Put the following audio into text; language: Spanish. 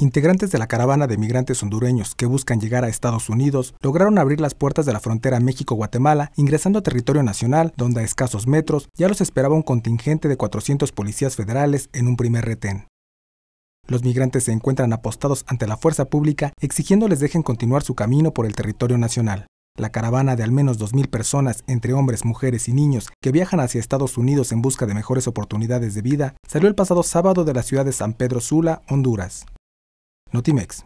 Integrantes de la caravana de migrantes hondureños que buscan llegar a Estados Unidos lograron abrir las puertas de la frontera México-Guatemala ingresando a territorio nacional, donde a escasos metros ya los esperaba un contingente de 400 policías federales en un primer retén. Los migrantes se encuentran apostados ante la fuerza pública exigiendo les dejen continuar su camino por el territorio nacional. La caravana de al menos 2.000 personas, entre hombres, mujeres y niños, que viajan hacia Estados Unidos en busca de mejores oportunidades de vida, salió el pasado sábado de la ciudad de San Pedro Sula, Honduras. Notimex.